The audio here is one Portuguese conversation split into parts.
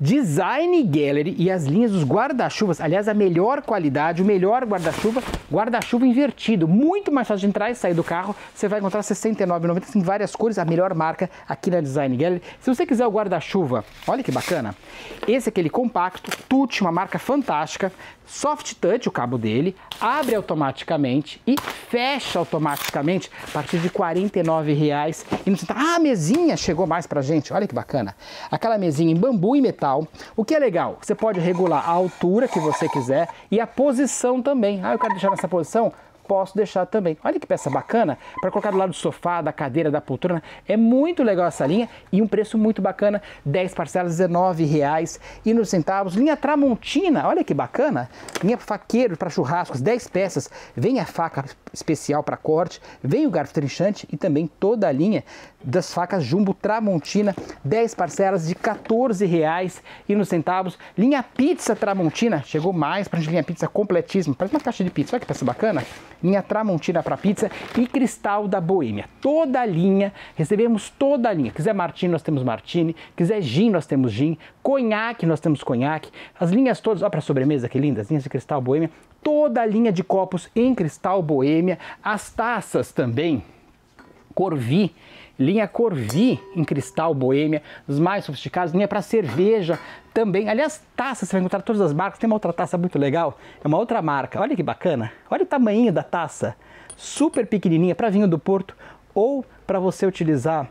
Design Gallery e as linhas dos guarda-chuvas, aliás, a melhor qualidade, o melhor guarda-chuva, guarda-chuva invertido, muito mais fácil de entrar e sair do carro, você vai encontrar R$ 69,90 em várias cores, a melhor marca aqui na Design Gallery. Se você quiser o guarda-chuva, olha que bacana, esse é aquele compacto, Tutti, uma marca fantástica, soft touch o cabo dele, abre automaticamente e fecha automaticamente a partir de R$ 49,00. E não senta, ah, a mesinha chegou mais pra gente, olha que bacana, aquela mesinha em bambu e metal, o que é legal, você pode regular a altura que você quiser e a posição também. Ah, eu quero deixar nessa posição? posso deixar também. Olha que peça bacana para colocar do lado do sofá, da cadeira, da poltrona. É muito legal essa linha e um preço muito bacana, 10 parcelas, R$19,00 e nos centavos. Linha Tramontina, olha que bacana. Linha faqueiro para churrascos, 10 peças. Vem a faca especial para corte, vem o garfo trinchante e também toda a linha das facas Jumbo Tramontina, 10 parcelas de R$ centavos Linha Pizza Tramontina, chegou mais para a linha pizza completíssima, parece uma caixa de pizza, olha que peça bacana. Linha Tramontina para pizza e Cristal da Boêmia, toda a linha, recebemos toda a linha. Quiser Martini, nós temos Martini, quiser Gin, nós temos Gin, Conhaque, nós temos Conhaque, as linhas todas, olha para sobremesa que linda, as linhas de Cristal Boêmia, toda a linha de copos em cristal boêmia, as taças também, Corvi, linha Corvi em cristal boêmia, os mais sofisticados, linha para cerveja também. Aliás, taças, você vai encontrar todas as marcas. Tem uma outra taça muito legal, é uma outra marca. Olha que bacana, olha o tamanho da taça, super pequenininha para vinho do Porto ou para você utilizar uh,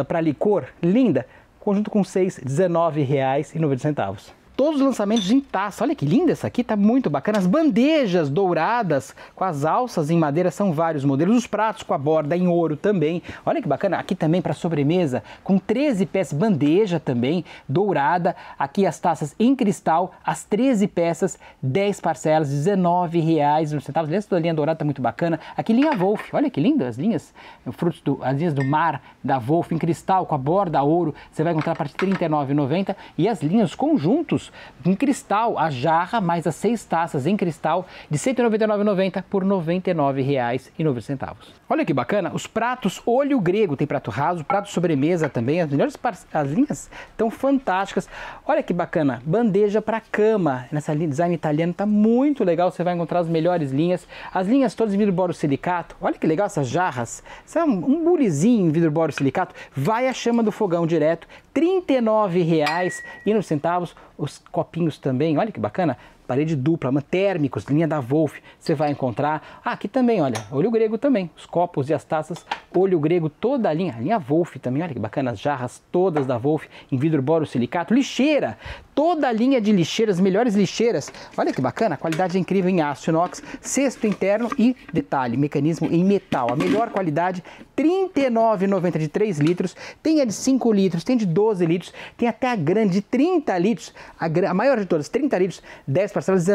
ah, para licor, linda, conjunto com R$ 6,19,90 todos os lançamentos em taça. Olha que linda essa aqui, tá muito bacana. As bandejas douradas com as alças em madeira são vários modelos. Os pratos com a borda em ouro também. Olha que bacana. Aqui também para sobremesa com 13 peças. Bandeja também dourada. Aqui as taças em cristal, as 13 peças, 10 parcelas, R$19,00. Aliás, toda linha dourada tá muito bacana. Aqui linha Wolf. Olha que linda as linhas. Frutos do, as linhas do mar da Wolf em cristal com a borda ouro. Você vai encontrar a partir de R$39,90. E as linhas conjuntos litros. Em cristal, a jarra mais as seis taças em cristal de R$ 199,90 por R$ 99,09. Olha que bacana, os pratos olho grego, tem prato raso, prato sobremesa também, as melhores as linhas estão fantásticas. Olha que bacana, bandeja para cama, nessa design italiano tá muito legal, você vai encontrar as melhores linhas. As linhas todas em vidro borosilicato, olha que legal essas jarras. Isso é um, um bulizinho em vidro borosilicato, vai a chama do fogão direto, R$ 39,09 os copinhos também, olha que bacana, parede dupla, térmicos, linha da Wolf, você vai encontrar. Ah, aqui também, olha, olho grego também, os copos e as taças, olho grego, toda a linha, a linha Wolf também, olha que bacana, as jarras todas da Wolf, em vidro borosilicato, lixeira, toda a linha de lixeiras, melhores lixeiras, olha que bacana, a qualidade é incrível em aço inox, cesto interno e, detalhe, mecanismo em metal, a melhor qualidade, 39,90 de 3 litros, tem a de 5 litros, tem de 12 litros, tem até a grande de 30 litros, a, a maior de todas, 30 litros, 10% parcelas R$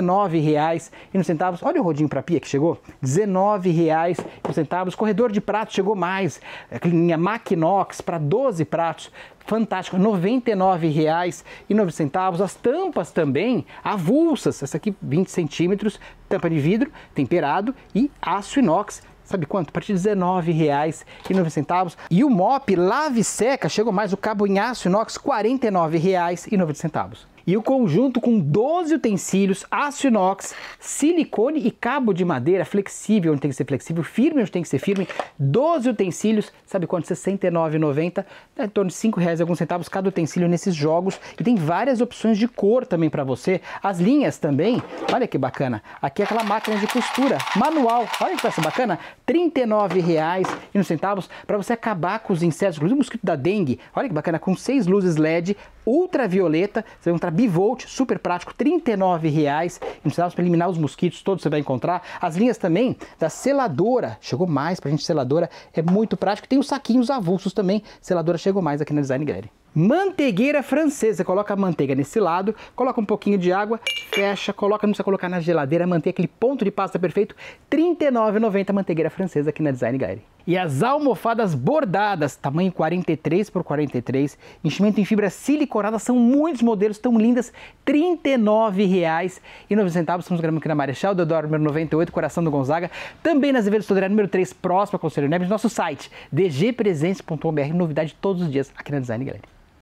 Olha o rodinho para pia que chegou, R$ Corredor de prato chegou mais, é, a linha Maquinox para 12 pratos, fantástico, R$99,09. As tampas também, avulsas, essa aqui 20 centímetros, tampa de vidro, temperado e aço inox, sabe quanto? A partir de R$19,09. E o mop lave seca, chegou mais o cabo em aço inox, R$49,09. E o conjunto com 12 utensílios, aço inox, silicone e cabo de madeira flexível, onde tem que ser flexível, firme, onde tem que ser firme. 12 utensílios, sabe quanto? R$ 69,90, tá em torno de R$ 5,00 alguns centavos cada utensílio nesses jogos. E tem várias opções de cor também para você. As linhas também, olha que bacana. Aqui é aquela máquina de costura, manual, olha que peça bacana, R$ centavos para você acabar com os insetos, inclusive o mosquito da dengue. Olha que bacana, com seis luzes LED, ultravioleta, você vai encontrar bivolt, super prático, R$ reais. precisava para eliminar os mosquitos, todos você vai encontrar. As linhas também da seladora, chegou mais pra gente, seladora é muito prático. Tem os saquinhos avulsos também, seladora chegou mais aqui na Design Gallery. Mantegueira francesa, você coloca a manteiga nesse lado, coloca um pouquinho de água, fecha, coloca, não precisa colocar na geladeira, manter aquele ponto de pasta perfeito, R$ 39,90 mantegueira francesa aqui na Design Gallery e as almofadas bordadas, tamanho 43 por 43, enchimento em fibra siliconada, são muitos modelos, tão lindas, R$ 39,09. Estamos gravando aqui na Marechal Deodoro, número 98, Coração do Gonzaga, também nas Avenida Estudiar, número 3, próximo ao Conselho Neves, nosso site, dgpresentes.com.br, novidade todos os dias aqui na Design Gallery.